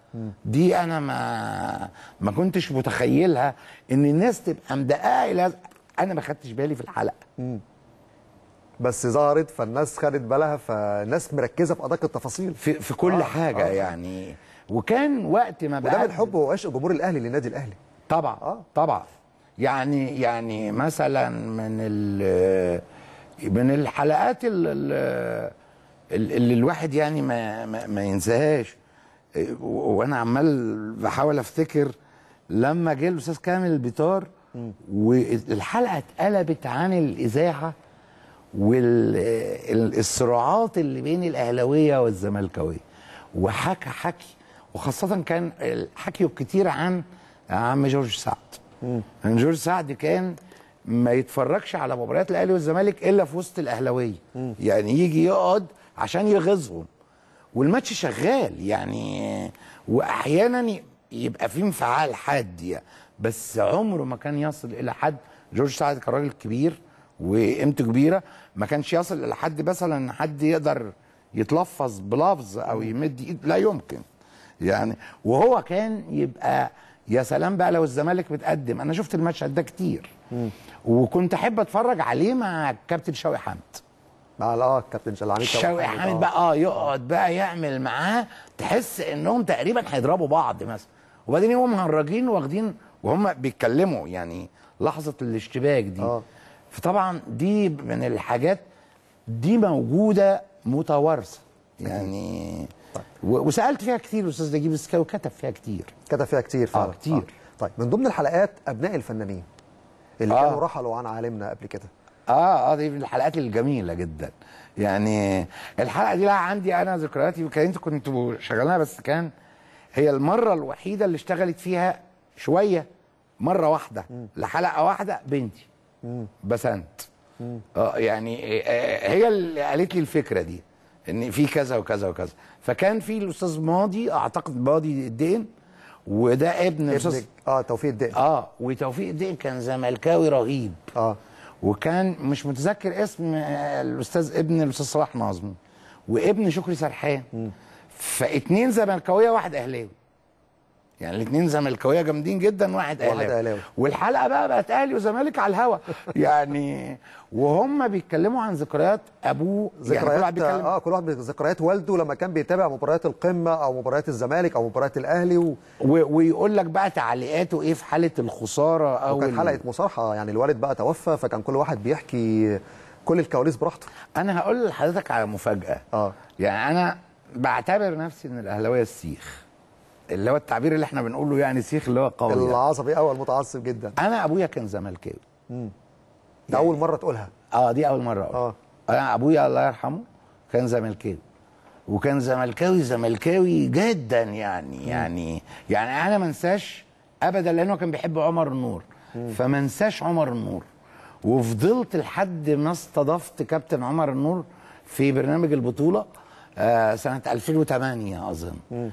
دي انا ما ما كنتش متخيلها ان الناس تبقى مدققه الى انا ما خدتش بالي في الحلقه بس ظهرت فالناس خدت بالها فالناس مركزه في ادق التفاصيل في في كل آه حاجه آه. يعني وكان وقت ما بقى ده بالحب وعشق جمهور الاهلي للنادي الاهلي طبعا آه. طبعا يعني يعني مثلا من ال من الحلقات اللي, اللي الواحد يعني ما ما, ما ينساهاش وانا عمال بحاول افتكر لما جه الاستاذ كامل البيطار والحلقه اتقلبت عن الاذاعه والصراعات اللي بين الاهلاويه والزملكاويه وحكى حكي وخاصه كان حكيوا كتير عن عم جورج سعد مم. يعني جورج سعد كان ما يتفرجش على مباريات الاهلي والزمالك الا في وسط الاهلاويه يعني يجي يقعد عشان يغيظهم والماتش شغال يعني واحيانا يبقى في انفعال حاد يعني بس عمره ما كان يصل الى حد جورج سعد كان راجل كبير وقيمته كبيره ما كانش يصل الى حد مثلا حد يقدر يتلفظ بلفظ او يمد ايد لا يمكن يعني وهو كان يبقى يا سلام بقى لو الزمالك بتقدم انا شفت المشهد ده كتير مم. وكنت احب اتفرج عليه مع الكابتن شوقي حامد مع اه الكابتن شلعمي شوقي حامد بقى اه يقعد بقى يعمل معاه تحس انهم تقريبا هيضربوا بعض مثلا وبعدين يقوموا مهرجين واخدين وهم بيتكلموا يعني لحظه الاشتباك دي آه. فطبعا دي من الحاجات دي موجوده متوارثه يعني طيب. وسالت فيها كثير استاذ نجيب السكاوي كتب فيها كثير كتب فيها كثير فعلا آه كثير آه. طيب من ضمن الحلقات ابناء الفنانين اللي آه. كانوا رحلوا عن عالمنا قبل كده اه اه دي من الحلقات الجميله جدا يعني الحلقه دي لها عندي انا ذكرياتي كنت كنت شغلناها بس كان هي المره الوحيده اللي اشتغلت فيها شويه مره واحده م. لحلقه واحده بنتي بسنت اه يعني آه،, آه هي اللي قالت لي الفكره دي ان في كذا وكذا وكذا فكان في الاستاذ ماضي اعتقد ماضي الدين وده ابن الاستاذ اه توفيق الدين اه وتوفيق الدين كان زملكاوي رهيب اه وكان مش متذكر اسم آه، الاستاذ ابن الاستاذ صلاح ناظم وابن شكري سرحان فاثنين زملكاويه واحد اهلاوي يعني الاثنين زملكاويه جامدين جدا واحد اهلاوي والحلقه بقى بقت اهلي وزمالك على الهوا يعني وهم بيتكلموا عن ذكريات ابوه يعني ذكريات يعني بيتكلم اه كل واحد ذكريات والده لما كان بيتابع مباريات القمه او مباريات الزمالك او مباريات الاهلي و... و... ويقول لك بقى تعليقاته ايه في حاله الخساره او وكانت حلقه مصارحه يعني الوالد بقى توفى فكان كل واحد بيحكي كل الكواليس براحته انا هقول لحضرتك على مفاجاه اه يعني انا بعتبر نفسي من الاهلاويه السيخ اللي هو التعبير اللي احنا بنقوله يعني سيخ اللي هو قوي يعني. العصبي يعني. او المتعصب جدا انا ابويا كان زملكاوي امم ده اول مره تقولها اه دي اول مره اقولها اه انا ابويا الله يرحمه كان زملكاوي وكان زملكاوي زملكاوي جدا يعني مم. يعني يعني انا ما انساش ابدا لانه كان بيحب عمر النور فما انساش عمر النور وفضلت لحد ما استضفت كابتن عمر النور في برنامج البطوله آه، سنه 2008 اظن آه،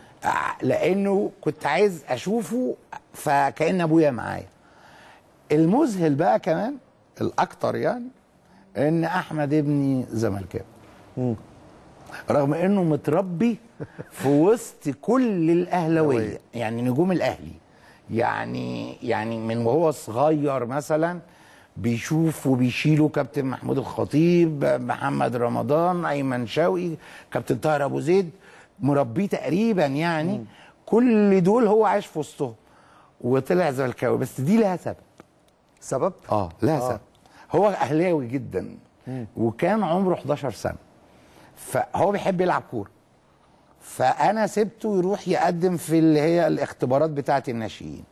لانه كنت عايز اشوفه فكان ابويا معايا المذهل بقى كمان الاكتر يعني ان احمد ابني زملكاوي رغم انه متربي في وسط كل الاهلاويه يعني نجوم الاهلي يعني يعني من وهو صغير مثلا بيشوف وبيشيله كابتن محمود الخطيب محمد رمضان ايمن شوقي كابتن طاهر ابو زيد مربيه تقريبا يعني م. كل دول هو عايش في وسطهم وطلع زملكاوي بس دي لها سبب سبب اه لها آه. سبب هو اهلاوي جدا م. وكان عمره 11 سنه فهو بيحب يلعب كوره فانا سبته يروح يقدم في اللي هي الاختبارات بتاعه الناشئين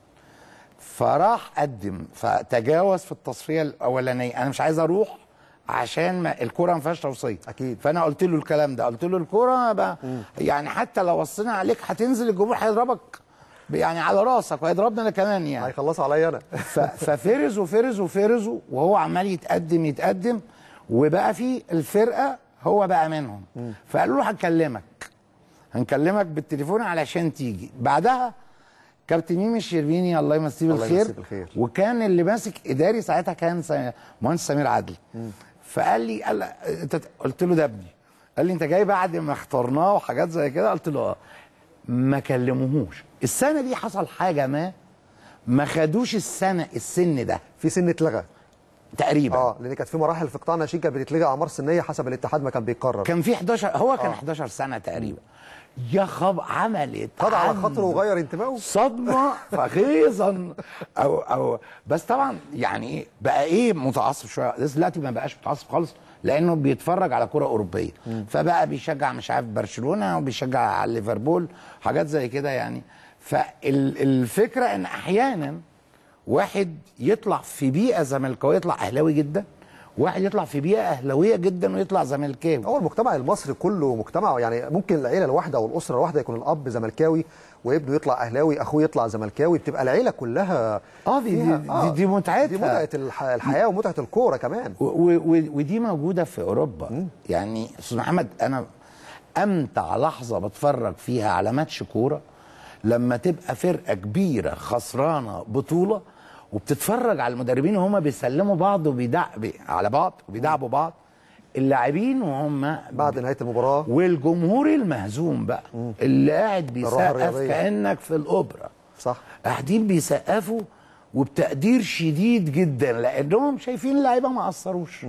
فراح قدم فتجاوز في التصفيه الاولانيه انا مش عايز اروح عشان ما الكوره ما فيهاش توصيه اكيد فانا قلت له الكلام ده قلت له الكوره بقى يعني حتى لو وصينا عليك هتنزل الجمهور هيضربك يعني على راسك وهيضربنا انا كمان يعني هيخلص عليا انا ففرز وفرز وفرز وهو عمال يتقدم يتقدم وبقى في الفرقه هو بقى منهم فقالوا له هنكلمك هنكلمك بالتليفون علشان تيجي بعدها كابتن ميمي الشربيني الله يمسيه بالخير الله وكان اللي ماسك اداري ساعتها كان مهندس سمير عدلي فقال لي قال قلت له ده ابني قال لي انت جاي بعد ما اخترناه وحاجات زي كده قلت له اه ما كلموهوش السنه دي حصل حاجه ما ما خدوش السنه السن ده في سن اتلغى تقريبا اه لان كانت في مراحل في قطاع ناشئين كانت بتتلغي اعمار سنيه حسب الاتحاد ما كان بيقرر كان في 11 هو كان آه. 11 سنه تقريبا يا خب عملت خد على خاطره وغير انتباهه صدمه فخيصا او او بس طبعا يعني بقى ايه متعصب شويه لسه دلوقتي ما بقاش متعصب خالص لانه بيتفرج على كره اوروبيه م. فبقى بيشجع مش عارف برشلونه وبيشجع على ليفربول حاجات زي كده يعني فالفكره ان احيانا واحد يطلع في بيئه زملكاويه يطلع اهلاوي جدا واحد يطلع في بيئه اهلاويه جدا ويطلع زملكاوي هو المجتمع المصري كله مجتمع يعني ممكن العيله الواحده او الاسره الواحده يكون الاب زملكاوي وابنه يطلع اهلاوي اخوه يطلع زملكاوي بتبقى العيله كلها اه دي دي, دي, آه، دي متعتها دي متعه الحياه ومتعه الكوره كمان ودي موجوده في اوروبا م. يعني استاذ محمد انا امتع لحظه بتفرج فيها على ماتش كوره لما تبقى فرقه كبيره خسرانه بطوله وبتتفرج على المدربين وهم بيسلموا بعض وبيدعبوا على بعض وبيدعبوا بعض اللاعبين وهم بعد نهايه المباراه والجمهور المهزوم بقى مم. اللي قاعد بيسقف كانك في الاوبرا صح قاعدين بيسقفوا وبتقدير شديد جدا لانهم شايفين اللعيبه ما قصروش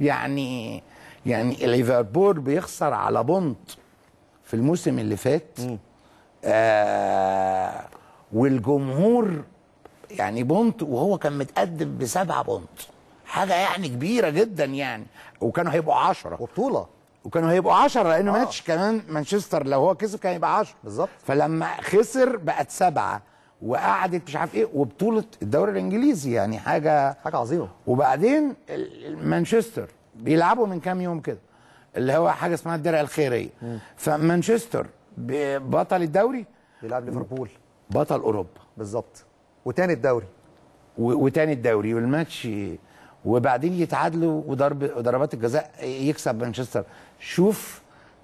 يعني يعني ليفربول بيخسر على بونت في الموسم اللي فات آه والجمهور يعني بونت وهو كان متقدم بسبعه بونت حاجه يعني كبيره جدا يعني وكانوا هيبقوا 10 وبطوله وكانوا هيبقوا 10 لان آه. ماتش كمان مانشستر لو هو كسب كان هيبقى 10 بالظبط فلما خسر بقت سبعه وقعدت مش عارف ايه وبطوله الدوري الانجليزي يعني حاجه حاجه عظيمه وبعدين مانشستر بيلعبوا من كام يوم كده اللي هو حاجه اسمها الدرع الخيريه فمانشستر بطل الدوري بيلعب ليفربول بطل اوروبا بالظبط وتاني الدوري وتاني الدوري والماتش وبعدين يتعادلوا وضرب ضربات الجزاء يكسب مانشستر شوف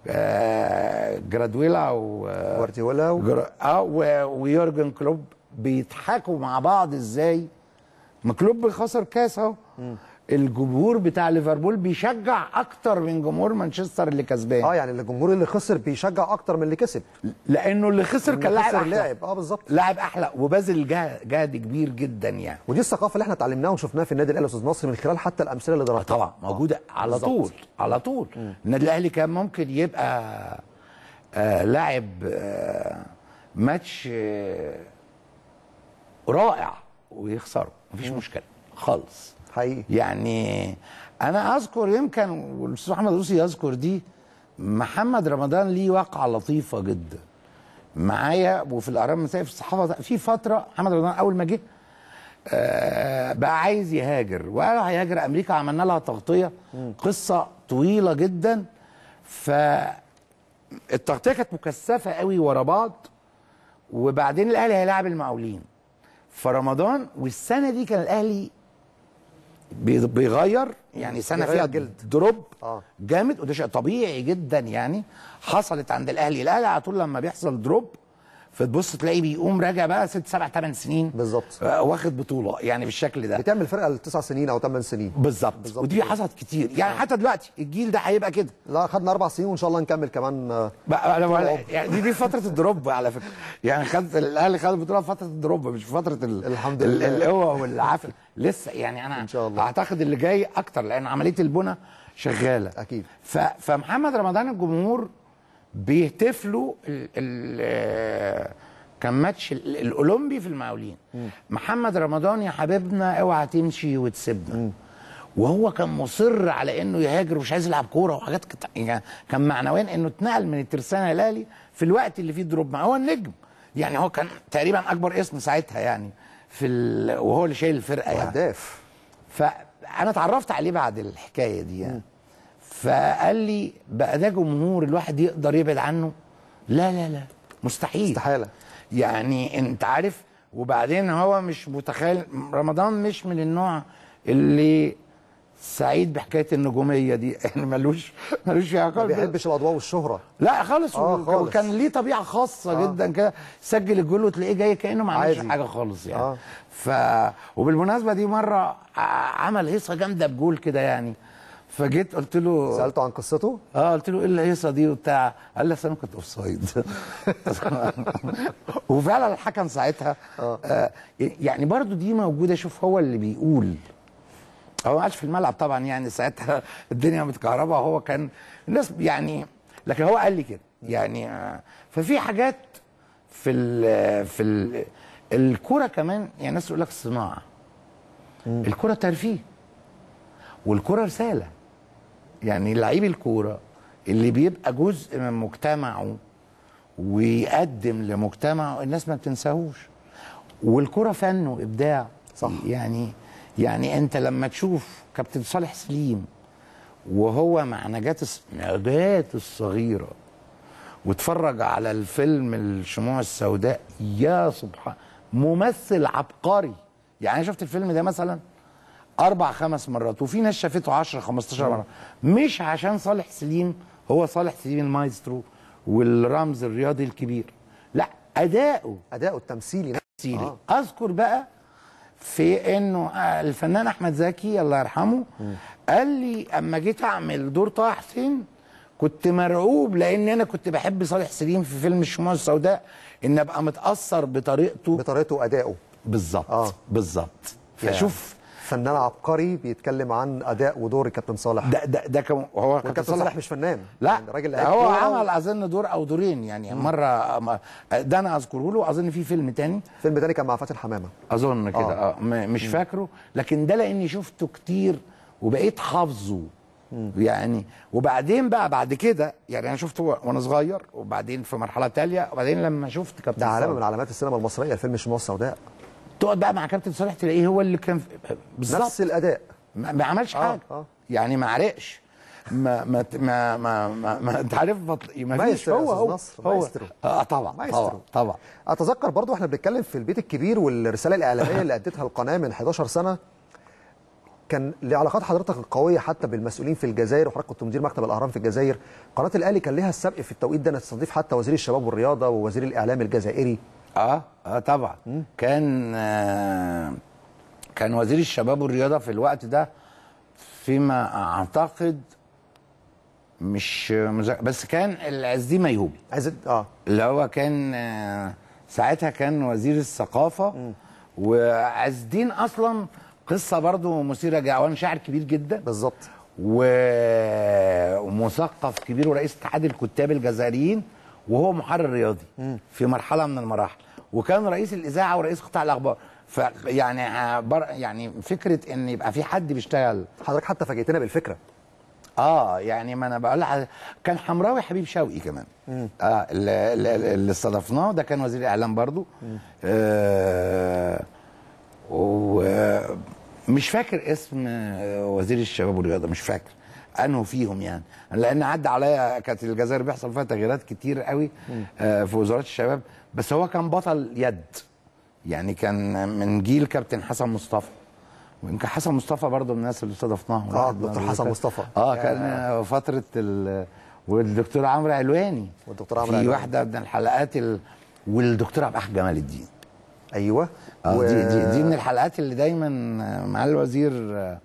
آه جرادويلا وجوارديولا و... جر... اه و... ويورجن كلوب بيضحكوا مع بعض ازاي ما كلوب خسر كاس اهو الجمهور بتاع ليفربول بيشجع اكتر من جمهور مانشستر اللي كسبان اه يعني الجمهور اللي خسر بيشجع اكتر من اللي كسب لانه اللي خسر كان لاعب احلى لاعب اه بالظبط لاعب احلى وبذل جهد كبير جدا يعني ودي الثقافه اللي احنا اتعلمناها وشفناها في النادي الاهلي استاذ نصر من خلال حتى الامثله اللي ضربتها طبعا موجوده آه، على بالزبط. طول على طول النادي الاهلي كان ممكن يبقى آه لاعب آه ماتش آه رائع ويخسره مفيش مشكله خالص حقيقي يعني انا اذكر يمكن والاستاذ احمد روسي يذكر دي محمد رمضان ليه واقعه لطيفه جدا معايا وفي الاهرام المسائي في الصحافه في فتره محمد رمضان اول ما جه آه، بقى عايز يهاجر وقال هيهاجر امريكا عملنا لها تغطيه قصه طويله جدا ف التغطيه كانت مكثفه قوي ورا بعض وبعدين الاهلي هيلاعب المقاولين فرمضان والسنه دي كان الاهلي بيغير يعني سنه فيها جلد. دروب آه. جامد وده شيء طبيعي جدا يعني حصلت عند الاهلي الاهلي على طول لما بيحصل دروب فتبص تلاقيه بيقوم راجع بقى ست سبع ثمان سنين بالظبط آه، واخد بطوله يعني بالشكل ده بتعمل فرقه لتسع سنين او ثمان سنين بالظبط ودي حصلت كتير يعني حتى دلوقتي الجيل ده هيبقى كده لا خدنا اربع سنين وان شاء الله نكمل كمان بقى آه. يعني دي دي فتره الدروب على فكره يعني خد الاهلي خد البطوله فتره الدروب مش فتره ال... الحمد لله القوه والعافيه لسه يعني انا ان شاء الله اعتقد اللي جاي اكتر لان عمليه البنى شغاله اكيد ف... فمحمد رمضان الجمهور بيهتفلوا ال ال كان ماتش الاولمبي في المقاولين محمد رمضان يا حبيبنا اوعى تمشي وتسيبنا م. وهو كان مصر على انه يهاجر ومش عايز يلعب كوره وحاجات يعني كان معنويا انه اتنقل من الترسانه الاهلي في الوقت اللي فيه دروب مع هو النجم يعني هو كان تقريبا اكبر اسم ساعتها يعني في ال... وهو اللي شايل الفرقه يعني هداف فانا اتعرفت عليه بعد الحكايه دي يعني م. فقال لي بقى ده جمهور الواحد يقدر يبعد عنه لا لا لا مستحيل استحاله يعني انت عارف وبعدين هو مش متخيل رمضان مش من النوع اللي سعيد بحكايه النجوميه دي يعني ملوش ملوش فيها خالص ما بيحبش الاضواء والشهره لا خالص, آه خالص. وكان ليه طبيعه خاصه آه. جدا كده سجل الجول وتلاقيه جاي كانه ما عملش حاجه خالص يعني آه. ف وبالمناسبه دي مره عمل هيصه جامده بجول كده يعني فجيت قلت له سالته عن قصته؟ اه قلت له ايه الهيصه دي وبتاع قال لي انا كنت اوف سايد وفعلا الحكم ساعتها آه, آه، يعني برضو دي موجوده شوف هو اللي بيقول هو ما في الملعب طبعا يعني ساعتها الدنيا متكهربه هو كان الناس يعني لكن هو قال لي كده يعني آه، ففي حاجات في ال في ال الكوره كمان يعني الناس تقول لك صناعه الكوره ترفيه والكوره رساله يعني لعيب الكوره اللي بيبقى جزء من مجتمعه ويقدم لمجتمعه الناس ما بتنساهوش والكوره فن وابداع صح يعني يعني انت لما تشوف كابتن صالح سليم وهو مع نجاة نجات الصغيره واتفرج على الفيلم الشموع السوداء يا سبحان ممثل عبقري يعني انا شفت الفيلم ده مثلا اربع خمس مرات وفي ناس شافته 10 15 مره مش عشان صالح سليم هو صالح سليم المايسترو والرمز الرياضي الكبير لا اداؤه اداؤه التمثيلي تمثيلي آه. اذكر بقى في انه آه، الفنان احمد زكي الله يرحمه قال لي اما جيت اعمل دور طه حسين كنت مرعوب لان انا كنت بحب صالح سليم في فيلم الشموع السوداء ان ابقى متاثر بطريقته بطريقته وادائه بالظبط آه. بالظبط فشوف فنان عبقري بيتكلم عن اداء ودور الكابتن صالح ده ده ده كم هو كابتن صالح, صالح مش فنان لا يعني راجل هو عمل اظن دور او دورين يعني مم. مره ده انا اذكره له اظن في فيلم تاني فيلم تاني كان مع فاتن حمامه اظن كده آه. آه. مش مم. فاكره لكن ده لاني شفته كتير وبقيت حافظه يعني وبعدين بقى بعد كده يعني انا شفته وانا صغير وبعدين في مرحله تاليه وبعدين لما شفت كابتن ده علامه من علامات السينما المصريه الفيلم الشموع السوداء تقعد بقى مع كابتن صالح تلاقيه هو اللي كان بالظبط نفس الاداء ما, ما عملش آه حاجه آه. يعني ما عرقش ما ما ما ما ما انت عارف ما فيش هو هو مصر. هو مايسترو اه طبعا مايسترو. طبعا طبعا اتذكر برضو احنا بنتكلم في البيت الكبير والرساله الاعلاميه اللي اديتها القناه من 11 سنه كان لعلاقات حضرتك القويه حتى بالمسؤولين في الجزائر وحضرتك كنت مدير مكتب الاهرام في الجزائر قناه الاهلي كان لها السبق في التوقيت ده انها تستضيف حتى وزير الشباب والرياضه ووزير الاعلام الجزائري اه اه طبعا مم. كان آه كان وزير الشباب والرياضه في الوقت ده فيما اعتقد مش مزق... بس كان العزيز ميهوبي عز اه اللي هو كان آه ساعتها كان وزير الثقافه وعز الدين اصلا قصه برضه مثيره جعوان شاعر كبير جدا بالظبط ومثقف كبير ورئيس اتحاد الكتاب الجزائريين وهو محرر رياضي في مرحله من المراحل وكان رئيس الاذاعه ورئيس قطاع الاخبار فيعني آه، يعني فكره ان يبقى في حد بيشتغل حضرتك حتى فاجئتنا بالفكره اه يعني ما انا بقول لحضرتك كان حمراوي حبيب شوقي كمان مم. اه اللي اللي استضفناه ده كان وزير الاعلام برضو آه ومش فاكر اسم آه، وزير الشباب والرياضه مش فاكر انه فيهم يعني لان عدى عليا كانت الجزائر بيحصل فيها تغييرات كتير قوي آه في وزارات الشباب بس هو كان بطل يد يعني كان من جيل كابتن حسن مصطفى ويمكن حسن مصطفى برضه من الناس اللي استضفناهم اه الدكتور حسن مصطفى اه كان آه. فتره والدكتور عمرو علواني والدكتور عمرو علواني في واحده من الحلقات ال... والدكتور عبد الحق جمال الدين ايوه آه و... دي, دي دي من الحلقات اللي دايما مع الوزير آه،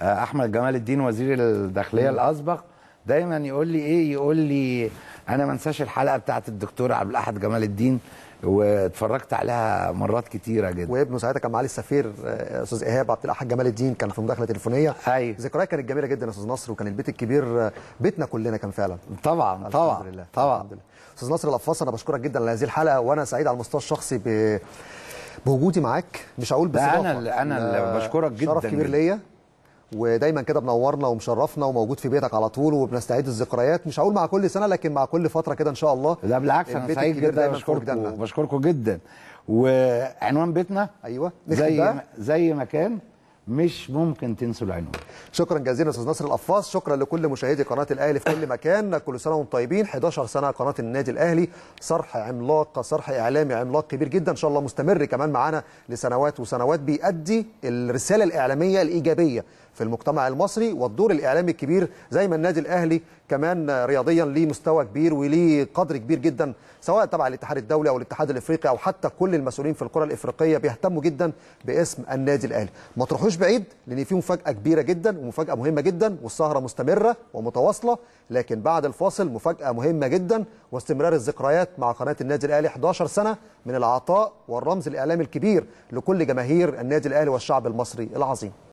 آه، احمد جمال الدين وزير الداخليه الاسبق دايما يقول لي ايه يقول لي انا ما انساش الحلقه بتاعت الدكتور عبد الاحد جمال الدين واتفرجت عليها مرات كتيره جدا وابنه ساعتها كان معالي السفير آه، استاذ ايهاب عبد الاحد جمال الدين كان في مداخله تليفونيه ايوه ذكريات كانت جميله جدا يا استاذ نصر وكان البيت الكبير آه، بيتنا كلنا كان فعلا طبعا طبعا الحمد لله طبعا الحمد لله استاذ نصر القفاص انا بشكرك جدا على هذه الحلقه وانا سعيد على المستوى الشخصي ب... بوجودي معاك مش هقول بس انا انا اللي بشكرك جدا شرف كبير ليا ودايما كده منورنا ومشرفنا وموجود في بيتك على طول وبنستعيد الذكريات مش هقول مع كل سنه لكن مع كل فتره كده ان شاء الله لا بالعكس انا سعيد جدا بشكركم بشكركم جدا وعنوان بيتنا ايوه زي ما زي ما كان مش ممكن تنسوا العنوان شكرا جزيلا استاذ نصر القفاص شكرا لكل مشاهدي قناه الاهلي في كل مكان كل سنه وانتم طيبين 11 سنه قناه النادي الاهلي صرح عملاق صرح اعلامي عملاق كبير جدا ان شاء الله مستمر كمان معانا لسنوات وسنوات بيأدي الرساله الاعلاميه الايجابيه في المجتمع المصري والدور الاعلامي الكبير زي ما النادي الاهلي كمان رياضيا ليه مستوى كبير وليه قدر كبير جدا سواء تبع الاتحاد الدولي او الاتحاد الافريقي او حتى كل المسؤولين في الكره الافريقيه بيهتموا جدا باسم النادي الاهلي ما تروحوش بعيد لان في مفاجاه كبيره جدا ومفاجاه مهمه جدا والسهره مستمره ومتواصله لكن بعد الفاصل مفاجاه مهمه جدا واستمرار الذكريات مع قناه النادي الاهلي 11 سنه من العطاء والرمز الاعلامي الكبير لكل جماهير النادي الاهلي والشعب المصري العظيم